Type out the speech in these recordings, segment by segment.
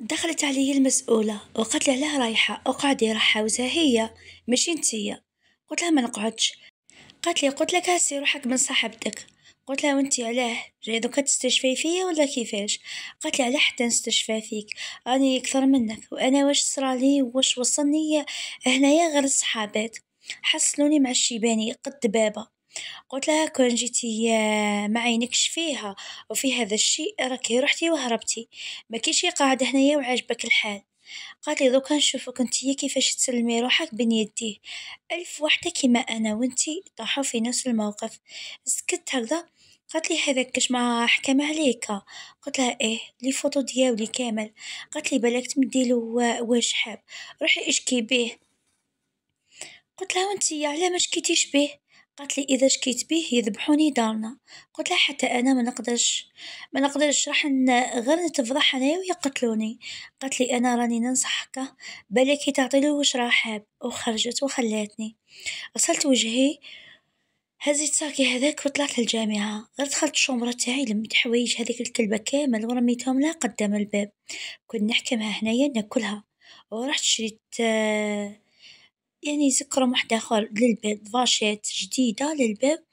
دخلت علي المسؤولة وقالت لي علاه رايحة اقعدي راه حاوزها هي ماشي نتيا قلت لها ما نقعدش قالت لي قلت لك هسي روحك من صاحبتك قلت لها وانتي علاه جاي دوكا تستشفي فيا ولا كيفاش قالت لي علاه حتى نستشفى فيك راني اكثر منك وانا واش صرالي واش وصلني هنايا غير الصحابات حصلوني مع الشيباني قد بابا قلت لها كون جيتي آه، معي نكشفيها وفي هذا الشيء راكي رحتي وهربتي ما كيشي قاعدة هنايا وعاجبك الحال قالت لي دوكا نشوفك نتيا كيفاش تسلمي روحك بين يديه ألف وحدة كيما أنا وانتي طاحوا في نفس الموقف سكت هكذا قالت لي هذاك كش ما حكم عليك قلت لها ايه لي فوتو دياولي كامل قالت لي بالك تمدي له آه، واش حاب روحي اشكي بيه قلت لها وانتي علاه ما شكيتيش بيه قالت لي اذا شكيت بيه يذبحوني دارنا قلت لها حتى انا ما نقدرش ما نقدرش راح غير نتفضح انايا ويقتلوني قالت لي انا راني ننصحك هكا بالك تعطيلو واش راه حاب وخرجت وخلاتني غسلت وجهي هزيت ساكي هذاك وطلعت للجامعة غير دخلت الشومرة تاعي لميت حوايج هذيك الكلبة كامل ورميتهم لها قدام الباب كنت نحكي هنايا ناكلها ورحت شريت آه يعني واحد اخر للباب فاشات جديدة للباب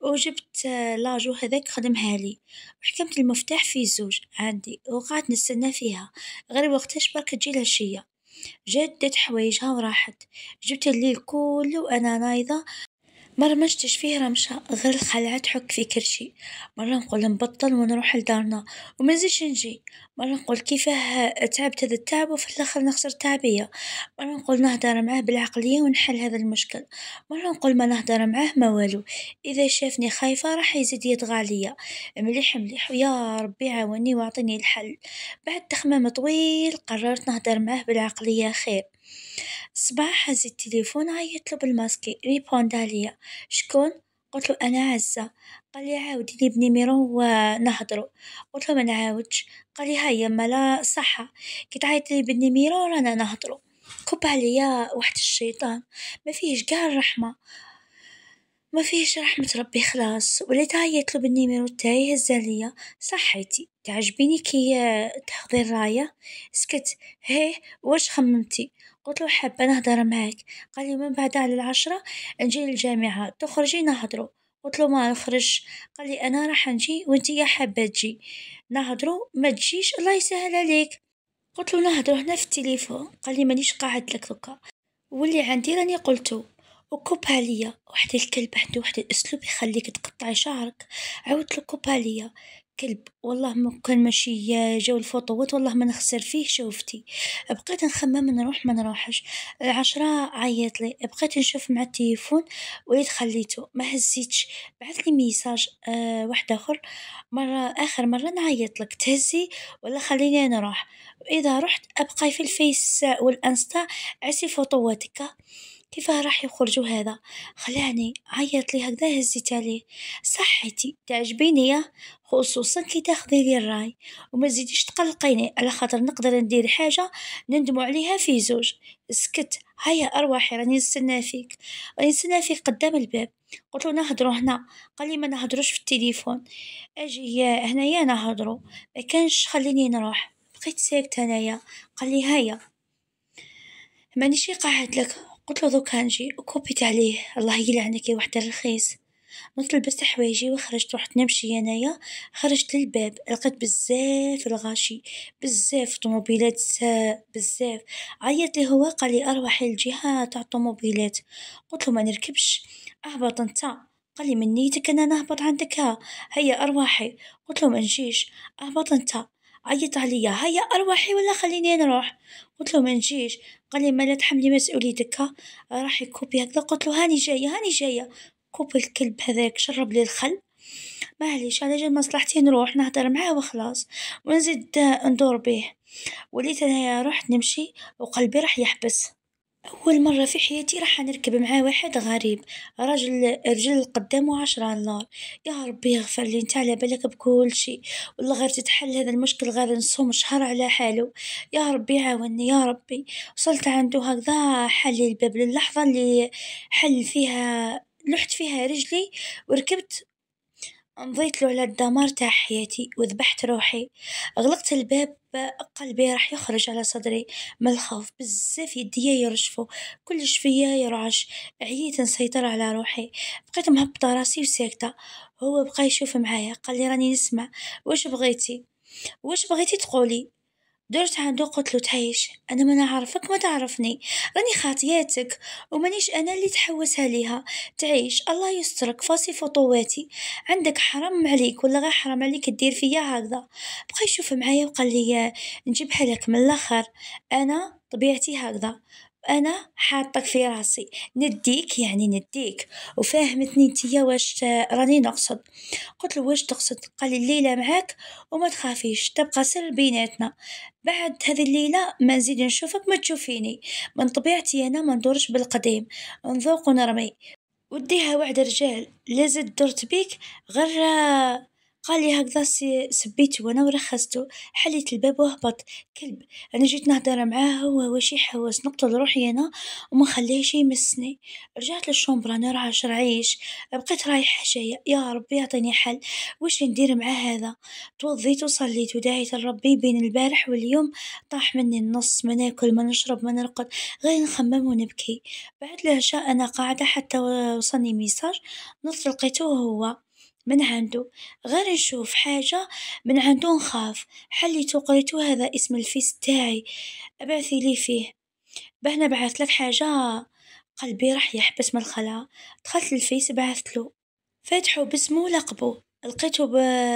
وجبت آه، لاجو هذاك خدمهالي وحكمت المفتاح في زوج عندي وقعدت نستنى فيها غير وقتاش برك تجي العشية جدت حوايجها وراحت جبت الليل كلو وانا نايضة مرة ما شتش فيه رمشة غير الخلعة تحك في كرشي مرة نقول نبطل ونروح لدارنا ومنزيدش نجي، مرة نقول كيفاه تعبت هذا التعب وفي الآخر نخسر تعبية، مرة نقول نهدر معاه بالعقلية ونحل هذا المشكل، مرة نقول ما نهدر معاه ما والو، إذا شافني خايفة راح يزيد يطغى عليا، مليح مليح يا ربي عاوني وأعطيني الحل، بعد تخمام طويل قررت نهدر معاه بالعقلية خير. صباح هز التليفون عا يطلب الماسكي إيه، ريبوندا ليا شكون؟ قلتلو أنا هزة قالي عاوديلي بنيميرو ونهضرو قلتلو منعاودش قالي ها يمالا صحة كي تعيطلي بالنيميرو رانا نهضرو كب عليا واحد الشيطان ما فيهش كاع الرحمة ما فيهش رحمة ربي خلاص وليت عيطلو بالنيميرو تاعي هزه ليا صحيتي تعجبيني كي تاخدي الراية سكت هيه واش خممتي. قلتلو حابة نهدر معاك قالي من بعد على العشرة نجي للجامعة تخرجي نهدرو قلتلو قال قالي أنا راح نجي يا حابة تجي نهدرو تجيش الله يسهل عليك قلتلو نهدرو هنا في التليفون قالي مانيش قاعدلك دوكا واللي عندي راني قلتو وكوب ليا واحد الكلب عنده واحد الاسلوب يخليك تقطعي شعرك عاودتلو كوب ليا كلب والله ما كان ماشي جو الفطوات والله ما نخسر فيه شوفتي بقيت نخمم نروح ما نروحش، العشرة عيطلي بقيت نشوف مع التليفون وليت خليتو ما هزيتش، بعثلي ميساج آه، واحد آخر مرة آخر مرة نعيطلك تهزي ولا خليني نروح، وإذا رحت ابقى في الفيس والإنستا عسي فطواتك. كيفاه راح يخرج هذا خلاني عيط لي هكذا هزيت عليه صحتي تعجبيني ياه خصوصا كي تاخذي لي الراي وما تزيديش تقلقيني على خاطر نقدر ندير حاجه نندموا عليها في زوج سكت هيا ارواحي راني نستنى فيك راني نستنى فيك قدام الباب قلت له نهضروا هنا قال لي ما نهضروش في التليفون اجي هنايا نهضروا ما كانش خليني نروح بقيت ساكت هنايا قال لي هيا مانيش قاعد لك قلت له ذوق كانجي وكوبيت عليه الله يلعنك يا وحدة الرخيص قلت لبست حوايجي وخرجت رحت نمشي انايا خرجت للباب لقيت بزاف الغاشي بزاف طوموبيلات بزاف عيط لي هو قال لي اروحي للجهه تاع الطوموبيلات قلت له ما نركبش اهبط انت قال لي من نيتك انا نهبط عندك ها هيا ارواحي قلت له ما نجيش اهبط انت عيط عليا هيا أرواحي ولا خليني نروح قلت له ما نجيش قال لي ما لا تحملي مسؤوليتك راح يكوبي هكذا قلت له هاني جاية هاني جاية كوب الكلب هذاك شرب لي الخل معليش على جال مصلحتي نروح نهضر معاه وخلاص ونزيد ندور بيه وليت انايا رحت نمشي وقلبي راح يحبس أول مرة في حياتي راح نركب مع واحد غريب راجل رجل القدام عشرة نار يا ربي يغفر انت نتا بالك بكل شي والله غير تتحل هذا المشكل غير نصوم شهر على حالو يا ربي عاوني يا ربي وصلت عندو هكذا حل الباب للحظة اللي حل فيها لحت فيها رجلي وركبت. له على الدمار تاع حياتي وذبحت روحي غلقت الباب قلبي راح يخرج على صدري من الخوف بزاف يديا يرشفو كلش فيا يرعش عييت نسيطر على روحي بقيت مهبطة راسي وساكتة هو بقى يشوف معايا قال لي راني نسمع واش بغيتي واش بغيتي تقولي درت عندو قلتلو تعيش أنا ما نعرفك ما تعرفني راني خاطياتك ومانيش أنا اللي تحوس عليها تعيش الله يسترك فاصي فطواتي عندك حرام عليك ولا غير حرام عليك دير فيا هكذا بقى يشوف معايا وقال لي نجيب حالك من الاخر أنا طبيعتي هكذا انا حاطك في راسي نديك يعني نديك وفاهمتني نتيا واش راني نقصد قلت له واش تقصد قال لي الليلة معاك وما تخافيش تبقى سر بيناتنا بعد هذه الليلة ما نزيد نشوفك ما تشوفيني من طبيعتي أنا ما ندورش بالقديم نذوق ونرمي وديها وعد رجال لازد درت بيك غير قال لي هكذا سبيته وانا ورخصته حليت الباب وهبط كلب انا جيت نهدر معاه هو وشي حواس نقتل روحي انا وما نخليهش يمسني رجعت للشومبر انا راه شرعيش بقيت رايحة جاية يا ربي يعطيني حل واش ندير مع هذا توضيت وصليت ودعيت لربي بين البارح واليوم طاح مني النص ما ناكل ما نشرب ما نرقد غير نخمم ونبكي بعد العشاء انا قاعدة حتى وصلني ميساج نص لقيته هو من عنده غير نشوف حاجة من عنده نخاف حليتو قريتو هذا اسم الفيس تاعي ابعثي لي فيه باه بعث لك حاجة قلبي راح يحبس من الخلا دخلت للفيس بعثتلو فاتحو باسمو لقبو لقيتو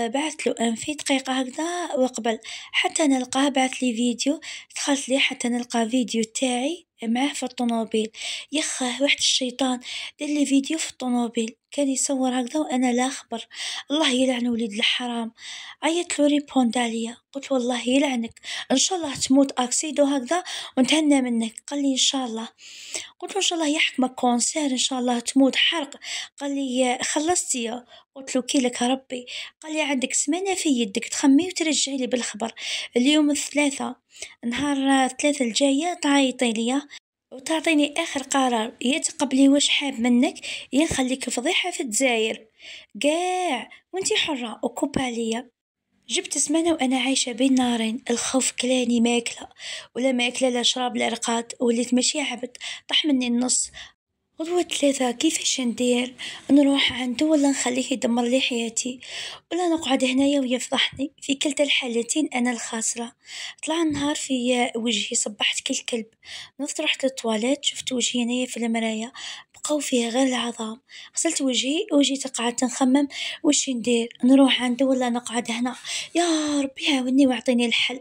بعثتلو انفي دقيقة هكذا وقبل حتى نلقاه بعث لي فيديو دخلت لي حتى نلقى فيديو تاعي معاه في الطنوبيل يخه واحد الشيطان دار لي فيديو في الطنوبيل كان يصور هكذا وانا لا اخبر الله يلعن وليد الحرام عيط له ريبوند عليا قلت والله يلعنك ان شاء الله تموت اكسيدو هكذا ونتهنى منك قال لي ان شاء الله قلت له ان شاء الله يحكمك كونسير ان شاء الله تموت حرق قال لي خلصتي قلت له كي لك ربي قال لي عندك سمانة في يدك تخمي وترجعي لي بالخبر اليوم الثلاثة نهار الثلاثة الجاية تعيطي ليا وتعطيني آخر قرار يا تقبلي واش حاب منك يا نخليك فضيحة في الدزاير كاع وانتي حرة وكب عليا جبت سمانة وأنا عايشة بين نارين الخوف كلاني ماكلة ولا ماكلة لا شراب لا رقاد وليت ماشي عبد طاح مني النص غدوة ثلاثة كيفاش ندير نروح عندو ولا نخليه يدمرلي حياتي ولا نقعد هنايا ويفضحني في كلتا الحالتين انا الخاسرة طلع النهار في وجهي صبحت كالكلب نضت رحت للطواليت شفت وجهي هنايا في المرايا بقاو فيه غير العظام غسلت وجهي وجيت قعدت نخمم واش ندير نروح عندو ولا نقعد هنا يا ربي عاوني واعطيني الحل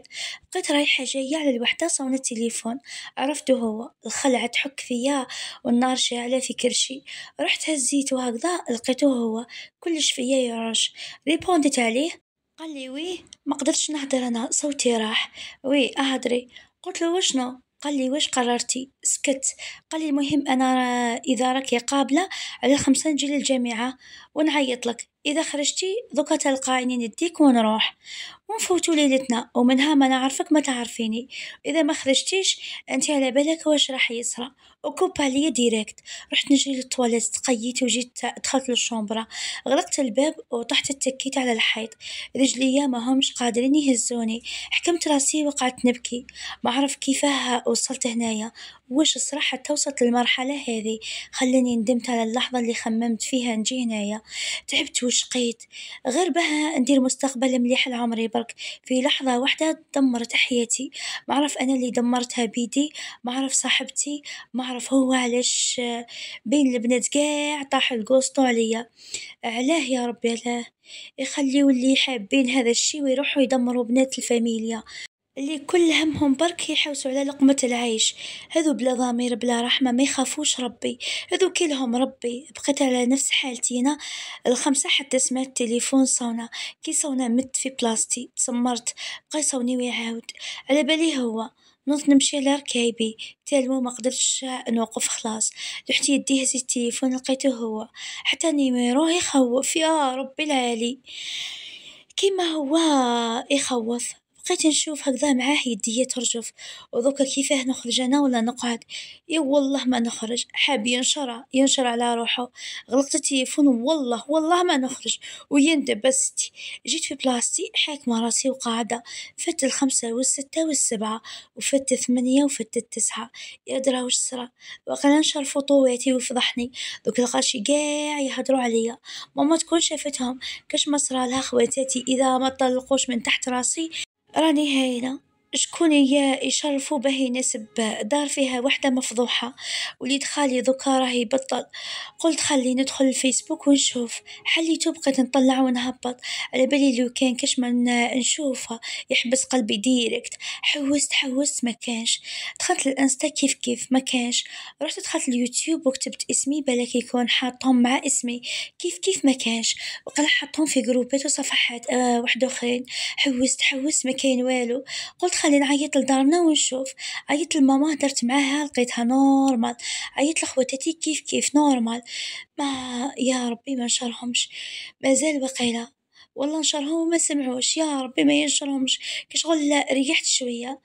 بقيت رايحة جاية على الوحدة صون التليفون عرفتو هو الخلعة تحك فيا والنار شاعة عليه في كرشي رحت هزيته هكذا لقيته هو كلش فيا يرعش ريبونديت عليه قال لي ويه ما قدرتش نهدر انا صوتي راح وي اهدري أه، قلت له وشنو قال لي واش قررتي سكت قال لي المهم انا اذا راكي قابله على خمسة نجي للجامعه ونعيط لك إذا خرجتي دوكا تلقايني نديك ونروح ونفوتو ليلتنا ومنها ما نعرفك ما تعرفيني إذا ما خرجتيش أنت على بالك واش راح يصرى وكوبا ليا ديريكت رحت نجري للطواليت تقيت وجيت دخلت للشومبرا غلقت الباب وطحت التكيت على الحيط رجليا ما همش قادرين يهزوني حكمت راسي وقعدت نبكي ما عرف كيفاه وصلت هنايا واش صرا حتى وصلت للمرحلة هذه خلاني ندمت على اللحظة اللي خممت فيها نجي هنايا تعبت وشقيت غير بها ندير مستقبل مليح لعمري برك في لحظة واحدة دمرت حياتي معرف أنا اللي دمرتها بيدي معرف صاحبتي معرف هو علاش آه، بين البنات قاع طاح القوسطو عليا علاه يا ربي علاه يخليو اللي حابين هذا الشي ويروحوا يدمرو بنات الفاميليا اللي كل همهم برك يحوسوا على لقمة العيش هذو بلا ضمير بلا رحمة ما يخافوش ربي هذو كلهم ربي بقيت على نفس حالتينا الخمسة حتى سمعت تليفون صونا كي صونا مت في بلاصتي تسمرت بقى يصوني ويعاود على بالي هو نوض نمشي على ركايبي تالمو ما قدرتش نوقف خلاص لحتي يدي هزيت التليفون لقيته هو حتى نيميرو يخوف يا ربي العالي كيما هو يخوف بقيت نشوف هكذا معاه يدي ترجف ودوكا كيفاه نخرج انا ولا نقعد اي والله ما نخرج حاب ينشر ينشر على روحه غلقت التليفون والله والله ما نخرج ويندب بس جيت في بلاصتي حاكمة راسي وقاعدة فت الخمسة والستة والسبعة وفت الثمانية وفت التسعة يا درا وش صرا وقال نشرفو فطواتي وفضحني دوك القاشي كاع يهضروا عليا ماما تكون شافتهم كاش ما صرا لها خواتاتي اذا ما طلقوش من تحت راسي راني هايلة شكون يشرفوا به يناسب دار فيها وحده مفضوحه وليد خالي دوكا راه يبطل قلت خلي ندخل الفيسبوك ونشوف حليتو بقيت نطلع ونهبط على بالي لو كان كاش من نشوفه يحبس قلبي ديريكت حوست حوست ما كانش دخلت الانستا كيف كيف ما كانش رحت دخلت اليوتيوب وكتبت اسمي بلاك يكون حاطهم مع اسمي كيف كيف ما كانش وقال حاطهم في جروبات وصفحات آه وحده اخرين حوست حوست ما كاين والو قلت خلي نعيط لدارنا ونشوف عيطت لماما هدرت معاها لقيتها نورمال عيطت لخواتاتي كيف كيف نورمال ما يا ربي ما نشرهمش مازال بقيلة والله نشرهم وما سمعوش يا ربي ما ينشرهمش كي شغل ريحت شويه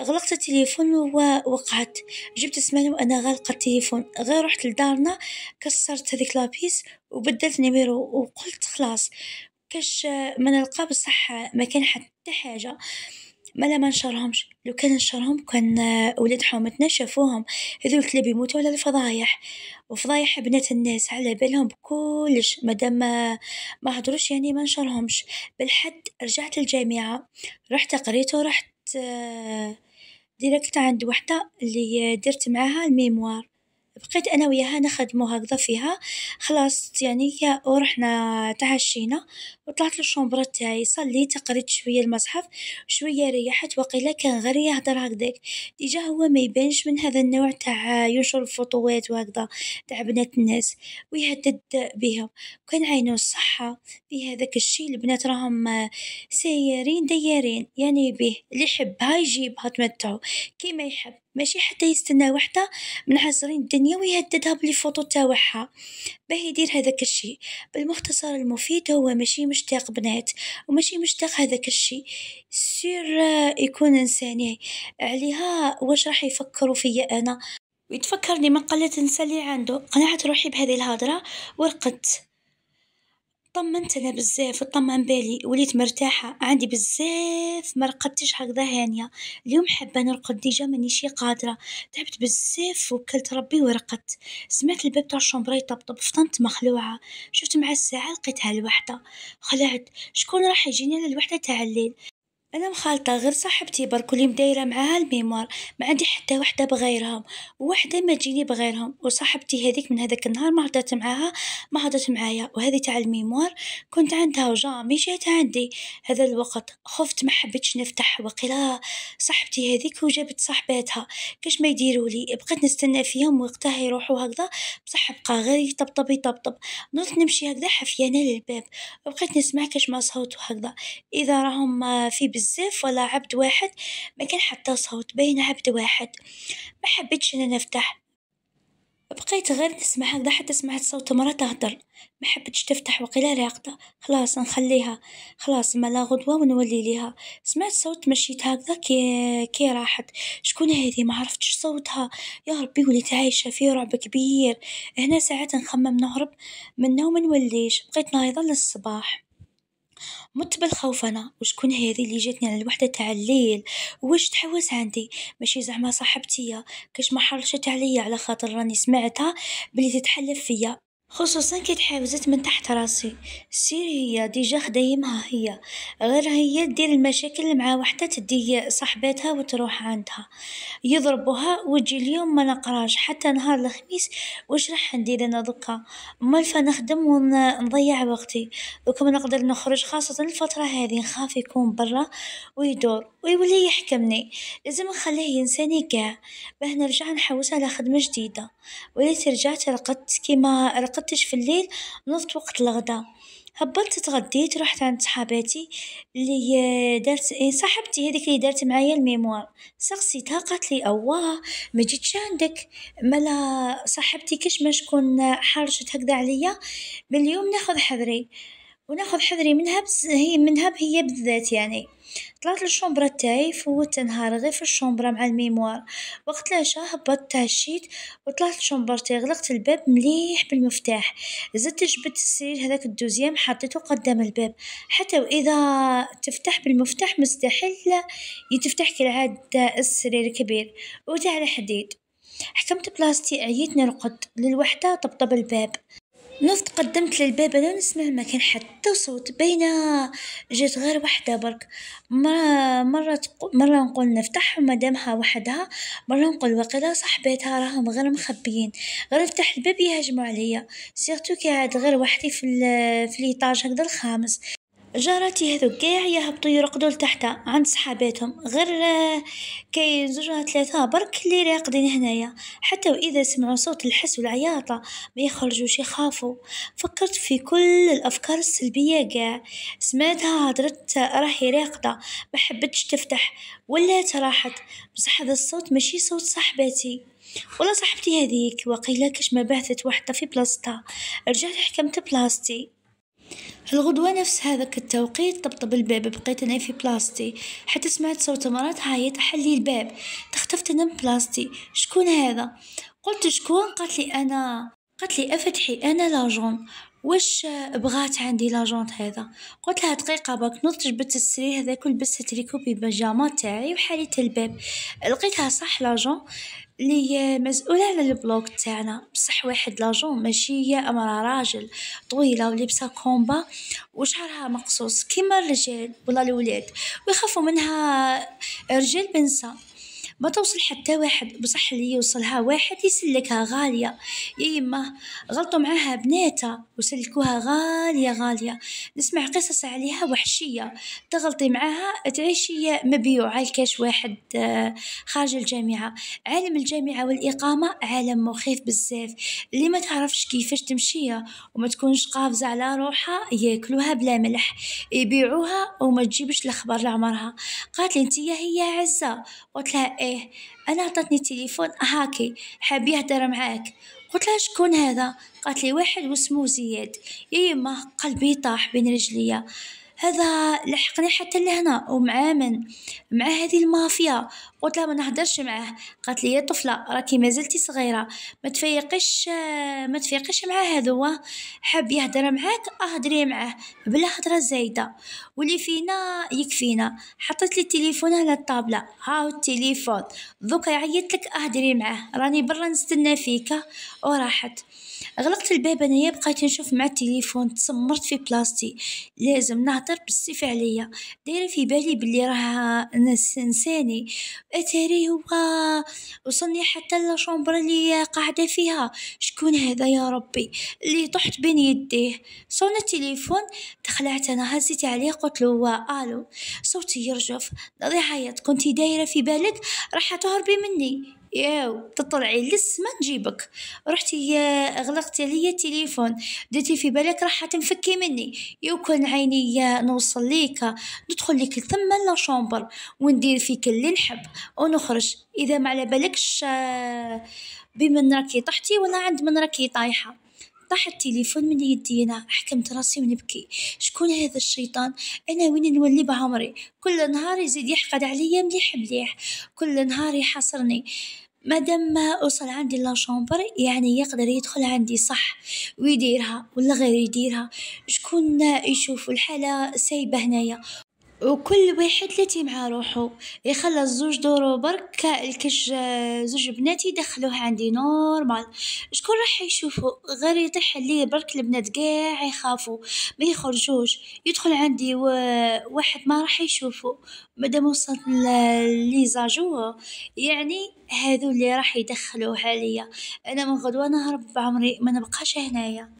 غلقت التليفون ووقعت جبت السمان وانا غالقه التليفون غير رحت لدارنا كسرت هذيك لابيس وبدلت نيميرو وقلت خلاص كاش ما نلقى بصح ما كان حتى حاجه ملا ما نشرهمش لو كان نشرهم كان آه، ولاد حومتنا شافوهم هذول الكلاب يموتوا على الفضايح وفضايح بنات الناس على بالهم بكلش مادام ما هضروش يعني ما نشرهمش بالحد رجعت للجامعة رحت قريته رحت آه، ديريكت عند وحدة اللي آه، درت معاها الميموار بقيت أنا وياها نخدمو هكذا فيها خلاص يعني يا ورحنا تعشينا وطلعت للشومبرا تاعي صليت قريت شوية المصحف شوية ريحت وقيلا كان غير يهدر هكذاك ديجا هو ما يبانش من هذا النوع تاع ينشر الفوطوات وهكذا تاع بنات الناس ويهدد بهم وكان عينو الصحة في هذاك الشي البنات راهم سايرين دايرين يعني بيه اللي يحبها يجيبها تمتعو كيما يحب ماشي حتى يستنى وحده من عازرين الدنيا ويهددها بلي فوتو تاوعها باه يدير هذاك الشي بالمختصر المفيد هو ماشي مشتاق بنات وماشي مشتاق هذاك الشي سير آه، يكون انساني عليها واش راح يفكروا فيا انا ويتفكرني ما انسان اللي عنده قنعت روحي بهذه الهضره ورقدت طمنت انا بزاف طمن بالي وليت مرتاحه عندي بزاف مرقدتش هكذا هانيه اليوم حابه نرقد ديجا مانيش قادره تعبت بزاف وكلت ربي ورقدت سمعت الباب تاع الشومبرا يطبطب فطنت مخلوعه شفت مع الساعه لقيتها الوحده خلعت شكون راح يجيني على الوحده تاع الليل أنا مخالطة غير صاحبتي برك واللي مدايرة معاها الميموار ما عندي حتى وحدة بغيرهم وحده ما تجيني بغيرهم وصاحبتي هذيك من هذاك النهار ما هضرت معاها ما هضرت معايا وهذه تاع الميموار كنت عندها وجامي جات عندي هذا الوقت خفت ما حبيتش نفتح وقيلا صاحبتي هذيك وجابت صاحباتها كاش ما يديروا لي بقيت نستنى فيهم وقتها يروحوا هكذا بصح بقى غير يطبطب يطبطب نوض نمشي هكذا حفيانة للباب بقيت نسمع كاش ما صوت هكذا اذا راهم في بزاف ولا عبد واحد ما كان حتى صوت بين عبد واحد ما حبيتش انا نفتح بقيت غير نسمع هكذا حتى سمعت صوت مرة تهدر ما حبتش تفتح وقيلة راقدة خلاص نخليها خلاص لا غدوة ونولي ليها سمعت صوت مشيت هكذا كي كي راحت شكون هذه ما عرفتش صوتها يا ربي وليت عايشة في رعب كبير هنا ساعات نخمم نهرب منه ومنوليش نوليش بقيت نايضة للصباح مت بالخوف أنا وشكون هاذي اللي جاتني على الوحدة تاع الليل واش تحوس عندي ماشي زعما صاحبتيا كاش ما حرشت عليا على خاطر راني سمعتها بلي تتحلف فيا. خصوصا كي تحاوزت من تحت راسي سير هي ديجا خدايمها هي غير هي دير المشاكل مع وحده تدي صاحباتها وتروح عندها يضربوها وتجي اليوم ما نقراش حتى نهار الخميس واش راح ندير انا دوكا مالفا نخدم ونضيع وقتي دوكا ما نقدر نخرج خاصه الفتره هذه نخاف يكون برا ويدور ويولي يحكمني لازم نخليه ينساني كاع باه نرجع نحوس على خدمه جديده وليت رجعت رقدت كيما رقدت نتغداش في الليل نوضت وقت الغدا هبطت تغديت رحت عند صحاباتي اللي دارت إيه، صاحبتي هذيك اللي دارت معايا الميموار سقسيتها قالت لي اواه ما جيتش عندك مالا صاحبتي كاش ما شكون حرجت هكذا عليا من اليوم ناخذ حذري وناخذ حذري منها بس هي منها هي بالذات يعني طلعت للشومبرا تاعي فوت نهار غير في الشومبرا مع الميموار وقت العشاء هبطت تعشيت وطلعت لشومبرتي غلقت الباب مليح بالمفتاح زدت جبت السرير هذاك الدوزيام حطيته قدام الباب حتى واذا تفتح بالمفتاح مستحيل يتفتح كالعادة السرير كبير وتاع الحديد حكمت بلاستي عييت نرقد للوحدة طبطب الباب نوض تقدمت للباب انا نسمع ما كان حتى صوت بينا جات غير وحده برك مرة مرة تق... مرة نقول نفتح دامها وحدها مرة نقول وقيلا صاحباتها راهم غير مخبيين غير نفتح الباب يهجموا عليا سيرتو كي عاد غير وحدي في ال... في ليطاج هكذا الخامس جارتي هذوك كاع يهبطوا يرقدوا لتحت عند صحاباتهم غير كاين زوجها ثلاثة برك اللي راقدين هنايا حتى وإذا سمعوا صوت الحس والعياطة ما يخرجوش يخافوا فكرت في كل الأفكار السلبية كاع سمعتها هدرت راهي راقدة ما حبتش تفتح ولا تراحت بصح هذا الصوت ماشي صوت صاحبتي ولا صاحبتي هذيك وقيلا كش ما بعثت وحده في بلاصتها رجعت حكمت بلاصتي الغدوة نفس هذاك التوقيت طبطب الباب بقيت أنا في بلاصتي حتى سمعت صوت مرات هاي تحلي الباب تختفت أنا من بلاصتي شكون هذا قلت شكون قالت لي أنا قالت لي أفتحي أنا لاجون واش بغات عندي لاجونت هذا قلت لها دقيقه باك نضت جبت السرير هذاك بس تريكوبي بيجاما تاعي وحاليت الباب لقيتها صح لاجون لي مسؤولة على البلوك تاعنا بصح واحد لاجون ماشي هي امرأة راجل طويله ولبسه كومبا وشعرها مقصوص كيما الرجال ولا الولاد ويخافوا منها رجال بنسا ما توصل حتى واحد بصح اللي يوصلها واحد يسلكها غالية يا يما غلطوا معاها بناتها وسلكوها غالية غالية نسمع قصص عليها وحشية تغلطي معاها تعيشي مبيوعة الكاش واحد آه، خارج الجامعة عالم الجامعة والإقامة عالم مخيف بزاف اللي ما تعرفش كيفاش تمشيها وما تكونش قافزة على روحها ياكلوها بلا ملح يبيعوها وما تجيبش الأخبار لعمرها قالت لي انتيا هي عزة قلت لها ايه انا عطتني تليفون آه، هاكي حاب يهدر معاك قلت لها شكون هذا قالت لي واحد واسمه زياد يا إيه، يما قلبي طاح بين رجليا هذا لحقني حتى لهنا ومع من مع هذه المافيا قلت لها ما نهضرش معاه قالت لي يا طفله راكي مازلتي صغيره ما تفيقش ما تفيقش مع هو حاب يهضر معاك اهضري أه معاه بلا هضره زايده واللي فينا يكفينا حطيت لي التليفون على الطابله هاو التليفون دوكا عيطت لك اهضري معاه راني برا نستنى فيك وراحت غلقت الباب انايا بقيت نشوف مع التليفون تسمرت في بلاصتي لازم نهضر بالسيف عليا دايره في بالي بلي راه نس نساني اتاري هو وصلني حتى لاشومبر اللي قاعده فيها شكون هذا يا ربي اللي طحت بين يديه صون التليفون تخلعت انا هزيت عليه قلت له الو صوتي يرجف نضيع كنتي دايره في بالك راح تهربي مني ياو تطلعي ما نجيبك رحتي يا اغلقتي عليا التليفون درتي في بالك راح تنفكي مني يو كان عيني يا نوصل ليك ندخل لك ثم لا شومبر وندير فيك اللي نحب ونخرج اذا ما على بالكش بمن راكي طحتي وانا عند من راكي طايحه طاح التليفون من يدينا حكمت راسي ونبكي شكون هذا الشيطان انا وين نولي بعمري كل نهار يزيد يحقد عليا مليح مليح كل نهار يحاصرني مادام ما اوصل عندي لا شومبر يعني يقدر يدخل عندي صح ويديرها ولا غير يديرها شكون يشوف الحالة سايبة هنايا وكل واحد لاتي مع روحو يخلى الزوج دورو برك الكش زوج بنات يدخلوه عندي نورمال شكون راح يشوفو غير يطيح عليه برك البنات كاع يخافو ما يخرجوش يدخل عندي و... واحد ما راح يشوفو مادام وصلت لي يعني هذو اللي راح يدخلوه عليا انا من غدوه نهرب بعمري ما نبقاش هنايا